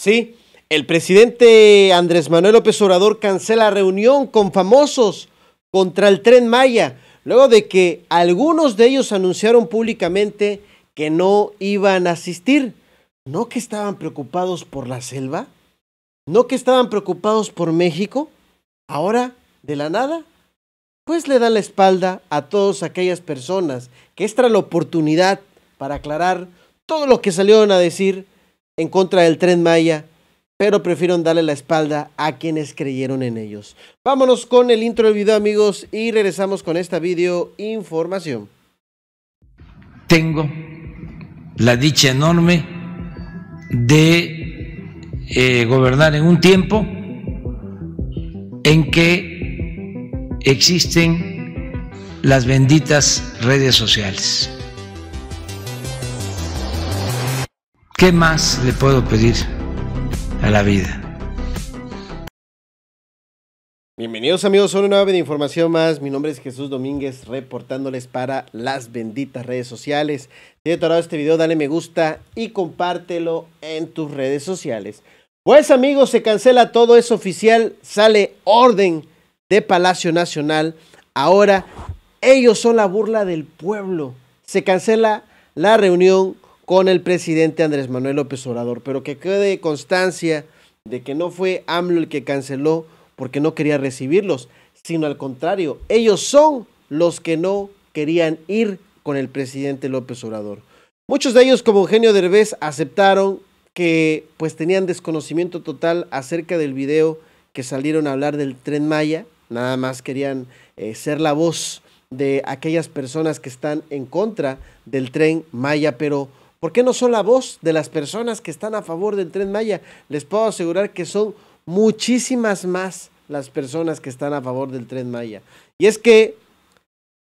Sí, el presidente Andrés Manuel López Obrador cancela reunión con famosos contra el tren Maya, luego de que algunos de ellos anunciaron públicamente que no iban a asistir. ¿No que estaban preocupados por la selva? ¿No que estaban preocupados por México? Ahora, de la nada, pues le dan la espalda a todas aquellas personas que esta la oportunidad para aclarar todo lo que salieron a decir en contra del tren Maya, pero prefirieron darle la espalda a quienes creyeron en ellos. Vámonos con el intro del video amigos y regresamos con esta video información. Tengo la dicha enorme de eh, gobernar en un tiempo en que existen las benditas redes sociales. ¿Qué más le puedo pedir a la vida? Bienvenidos amigos a una nueva de información más. Mi nombre es Jesús Domínguez, reportándoles para las benditas redes sociales. Si te ha este video, dale me gusta y compártelo en tus redes sociales. Pues amigos, se cancela todo, es oficial, sale orden de Palacio Nacional. Ahora ellos son la burla del pueblo. Se cancela la reunión con el presidente Andrés Manuel López Obrador, pero que quede constancia de que no fue AMLO el que canceló porque no quería recibirlos, sino al contrario, ellos son los que no querían ir con el presidente López Obrador. Muchos de ellos, como Eugenio Derbez, aceptaron que pues tenían desconocimiento total acerca del video que salieron a hablar del tren Maya, nada más querían eh, ser la voz de aquellas personas que están en contra del tren Maya, pero ¿Por qué no son la voz de las personas que están a favor del tren Maya? Les puedo asegurar que son muchísimas más las personas que están a favor del tren Maya. Y es que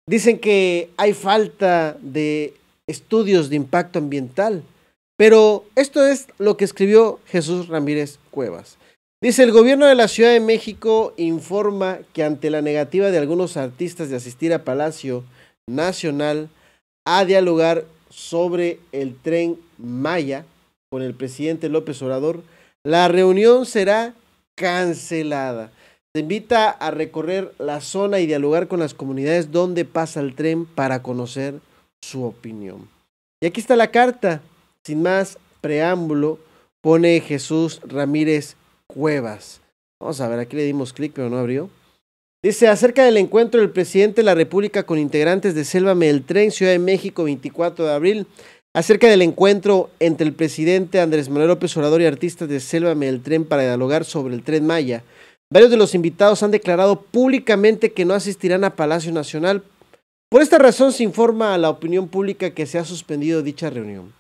dicen que hay falta de estudios de impacto ambiental, pero esto es lo que escribió Jesús Ramírez Cuevas. Dice, el gobierno de la Ciudad de México informa que ante la negativa de algunos artistas de asistir a Palacio Nacional a dialogar sobre el tren Maya con el presidente López Obrador, la reunión será cancelada. Se invita a recorrer la zona y dialogar con las comunidades donde pasa el tren para conocer su opinión. Y aquí está la carta, sin más preámbulo, pone Jesús Ramírez Cuevas. Vamos a ver, aquí le dimos clic, pero no abrió. Dice acerca del encuentro del presidente de la República con integrantes de Selva el Tren, Ciudad de México, 24 de abril. Acerca del encuentro entre el presidente Andrés Manuel López Obrador y artistas de Selva el Tren para dialogar sobre el Tren Maya. Varios de los invitados han declarado públicamente que no asistirán a Palacio Nacional. Por esta razón se informa a la opinión pública que se ha suspendido dicha reunión.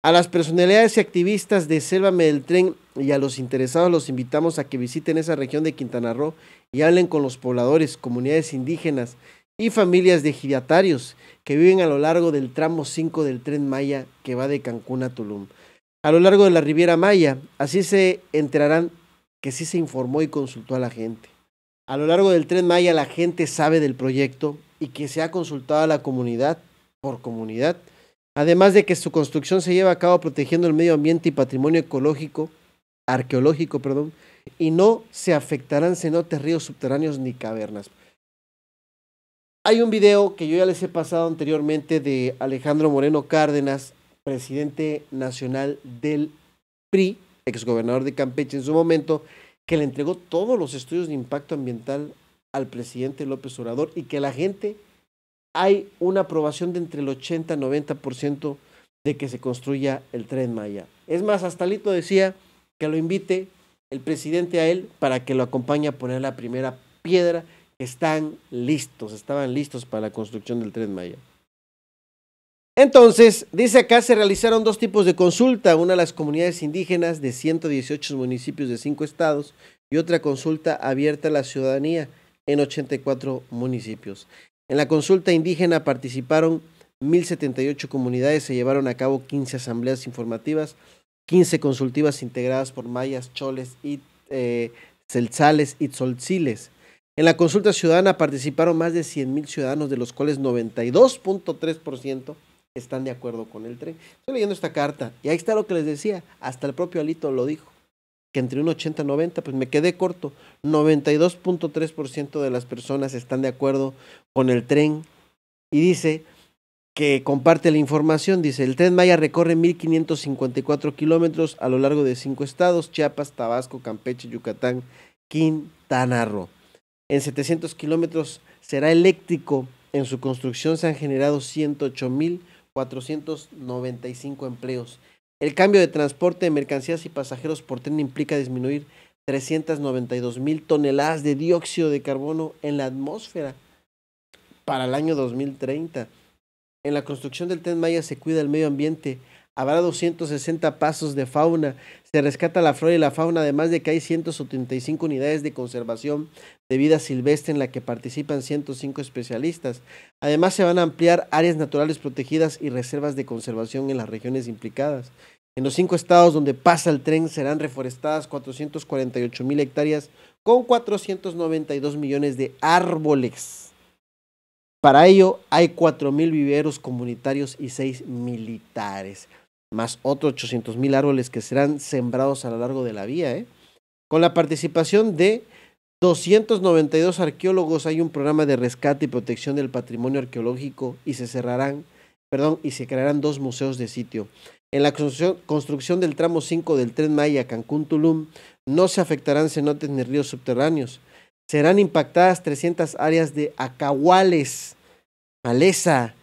A las personalidades y activistas de Sélvame del Tren y a los interesados los invitamos a que visiten esa región de Quintana Roo y hablen con los pobladores, comunidades indígenas y familias de ejidatarios que viven a lo largo del tramo 5 del tren Maya que va de Cancún a Tulum. A lo largo de la Riviera Maya, así se enterarán que sí se informó y consultó a la gente. A lo largo del tren Maya la gente sabe del proyecto y que se ha consultado a la comunidad por comunidad además de que su construcción se lleva a cabo protegiendo el medio ambiente y patrimonio ecológico, arqueológico, perdón, y no se afectarán cenotes, ríos subterráneos ni cavernas. Hay un video que yo ya les he pasado anteriormente de Alejandro Moreno Cárdenas, presidente nacional del PRI, exgobernador de Campeche en su momento, que le entregó todos los estudios de impacto ambiental al presidente López Obrador y que la gente hay una aprobación de entre el 80 y 90% de que se construya el tren Maya. Es más, hasta Lito decía que lo invite el presidente a él para que lo acompañe a poner la primera piedra. Están listos, estaban listos para la construcción del tren Maya. Entonces, dice acá se realizaron dos tipos de consulta, una a las comunidades indígenas de 118 municipios de cinco estados y otra consulta abierta a la ciudadanía en 84 municipios. En la consulta indígena participaron 1.078 comunidades, se llevaron a cabo 15 asambleas informativas, 15 consultivas integradas por mayas, choles y eh, y tzoltziles. En la consulta ciudadana participaron más de 100.000 ciudadanos, de los cuales 92.3% están de acuerdo con el tren. Estoy leyendo esta carta y ahí está lo que les decía, hasta el propio Alito lo dijo entre un 80 y 90, pues me quedé corto. 92.3% de las personas están de acuerdo con el tren y dice que comparte la información, dice, el tren Maya recorre 1.554 kilómetros a lo largo de cinco estados, Chiapas, Tabasco, Campeche, Yucatán, Quintana Roo. En 700 kilómetros será eléctrico. En su construcción se han generado 108.495 empleos. El cambio de transporte de mercancías y pasajeros por tren implica disminuir 392 mil toneladas de dióxido de carbono en la atmósfera para el año 2030. En la construcción del tren Maya se cuida el medio ambiente Habrá 260 pasos de fauna. Se rescata la flora y la fauna, además de que hay 175 unidades de conservación de vida silvestre en la que participan 105 especialistas. Además, se van a ampliar áreas naturales protegidas y reservas de conservación en las regiones implicadas. En los cinco estados donde pasa el tren serán reforestadas 448 mil hectáreas con 492 millones de árboles. Para ello hay 4 mil viveros comunitarios y 6 militares más otros ochocientos mil árboles que serán sembrados a lo largo de la vía, ¿eh? con la participación de 292 arqueólogos. Hay un programa de rescate y protección del patrimonio arqueológico y se cerrarán, perdón, y se crearán dos museos de sitio. En la construcción del tramo 5 del tren Maya Cancún-Tulum no se afectarán cenotes ni ríos subterráneos. Serán impactadas 300 áreas de acahuales, maleza,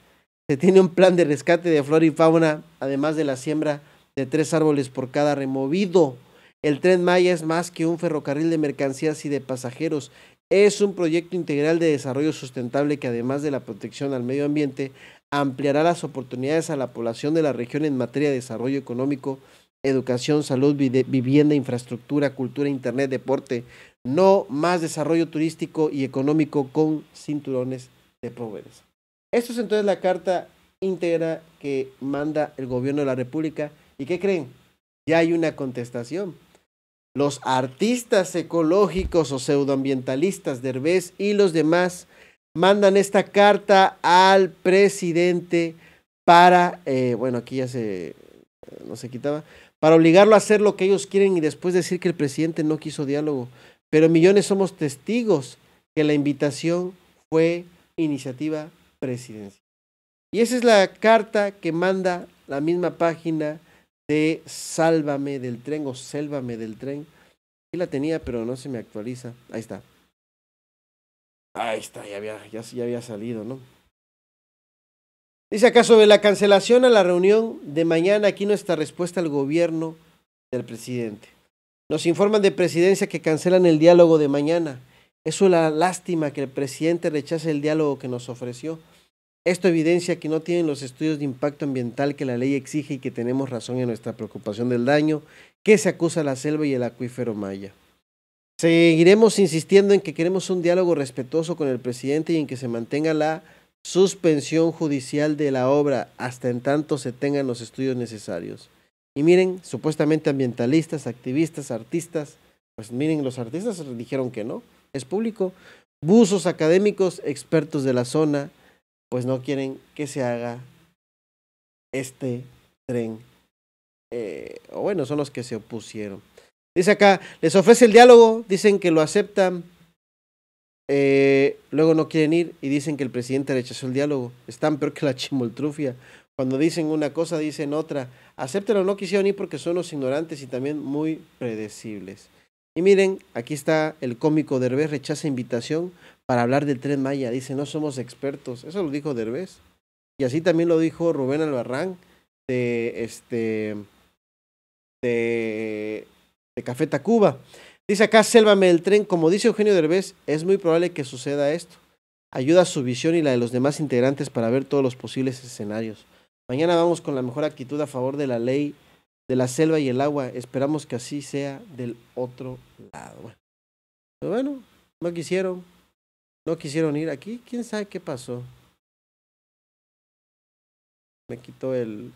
se tiene un plan de rescate de flora y fauna, además de la siembra de tres árboles por cada removido. El tren Maya es más que un ferrocarril de mercancías y de pasajeros. Es un proyecto integral de desarrollo sustentable que además de la protección al medio ambiente, ampliará las oportunidades a la población de la región en materia de desarrollo económico, educación, salud, vivienda, infraestructura, cultura, internet, deporte. No más desarrollo turístico y económico con cinturones de pobreza. Esto es entonces la carta íntegra que manda el gobierno de la República. ¿Y qué creen? Ya hay una contestación. Los artistas ecológicos o pseudoambientalistas Derbez y los demás mandan esta carta al presidente para, eh, bueno, aquí ya se, eh, no se quitaba, para obligarlo a hacer lo que ellos quieren y después decir que el presidente no quiso diálogo. Pero millones somos testigos que la invitación fue iniciativa presidencia. Y esa es la carta que manda la misma página de Sálvame del tren o Sélvame del tren. Aquí la tenía, pero no se me actualiza. Ahí está. Ahí está, ya había, ya, ya había salido, ¿no? Dice acá sobre la cancelación a la reunión de mañana, aquí nuestra respuesta al gobierno del presidente. Nos informan de presidencia que cancelan el diálogo de mañana. Es una lástima que el presidente rechace el diálogo que nos ofreció. Esto evidencia que no tienen los estudios de impacto ambiental que la ley exige y que tenemos razón en nuestra preocupación del daño que se acusa a la selva y el acuífero maya. Seguiremos insistiendo en que queremos un diálogo respetuoso con el presidente y en que se mantenga la suspensión judicial de la obra hasta en tanto se tengan los estudios necesarios. Y miren, supuestamente ambientalistas, activistas, artistas, pues miren, los artistas dijeron que no, es público. Buzos académicos, expertos de la zona, pues no quieren que se haga este tren. Eh, o bueno, son los que se opusieron. Dice acá, les ofrece el diálogo, dicen que lo aceptan, eh, luego no quieren ir y dicen que el presidente rechazó el diálogo. Están peor que la chimoltrufia. Cuando dicen una cosa, dicen otra. o no quisieron ir porque son los ignorantes y también muy predecibles. Y miren, aquí está el cómico Derbez rechaza invitación para hablar del Tren Maya. Dice, no somos expertos. Eso lo dijo Derbez. Y así también lo dijo Rubén Albarrán de este de, de Café Tacuba. Dice acá, sélvame el tren. Como dice Eugenio Derbez, es muy probable que suceda esto. Ayuda a su visión y la de los demás integrantes para ver todos los posibles escenarios. Mañana vamos con la mejor actitud a favor de la ley de la selva y el agua. Esperamos que así sea del otro lado. bueno, pues no quisieron, no quisieron ir aquí, quién sabe qué pasó. Me quitó el,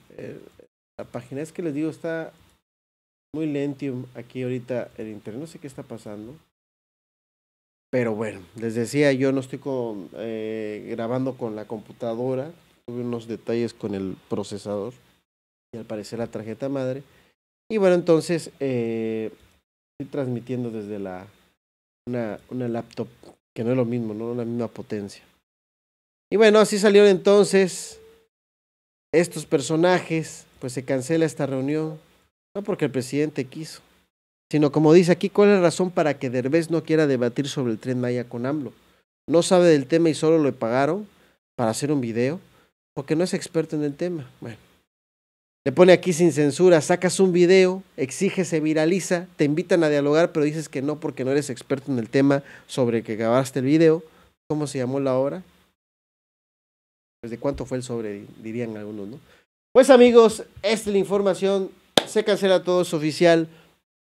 la página. Es que les digo, está muy lentium aquí ahorita el internet. No sé qué está pasando. Pero bueno, les decía, yo no estoy con, eh, grabando con la computadora. Tuve unos detalles con el procesador y al parecer la tarjeta madre. Y bueno, entonces eh, estoy transmitiendo desde la una laptop que no es lo mismo, no la misma potencia. Y bueno, así salieron entonces estos personajes, pues se cancela esta reunión, no porque el presidente quiso, sino como dice aquí, ¿cuál es la razón para que Derbez no quiera debatir sobre el tren Maya con AMLO? No sabe del tema y solo lo pagaron para hacer un video, porque no es experto en el tema. Bueno, te pone aquí sin censura, sacas un video, exige, se viraliza, te invitan a dialogar, pero dices que no porque no eres experto en el tema sobre que grabaste el video. ¿Cómo se llamó la obra? Pues de cuánto fue el sobre, dirían algunos, ¿no? Pues amigos, esta es la información. Se cancela todo, es oficial.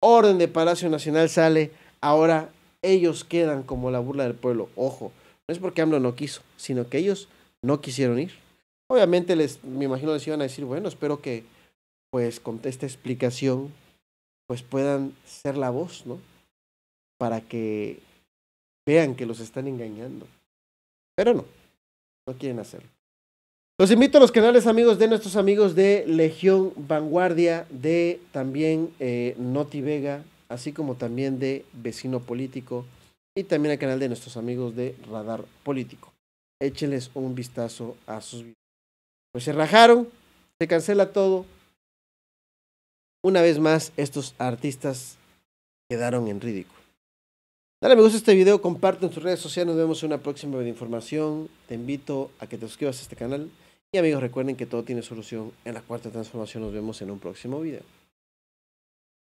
Orden de Palacio Nacional sale. Ahora ellos quedan como la burla del pueblo. Ojo, no es porque AMLO no quiso, sino que ellos no quisieron ir. Obviamente les, me imagino les iban a decir, bueno, espero que pues con esta explicación, pues puedan ser la voz, ¿no? Para que vean que los están engañando. Pero no, no quieren hacerlo. Los invito a los canales amigos de nuestros amigos de Legión Vanguardia, de también eh, Noti Vega, así como también de Vecino Político y también al canal de nuestros amigos de Radar Político. Échenles un vistazo a sus videos. Pues se rajaron, se cancela todo, una vez más, estos artistas quedaron en ridículo. Dale me gusta a este video, comparte en tus redes sociales, nos vemos en una próxima información. Te invito a que te suscribas a este canal. Y amigos, recuerden que todo tiene solución en la cuarta transformación. Nos vemos en un próximo video.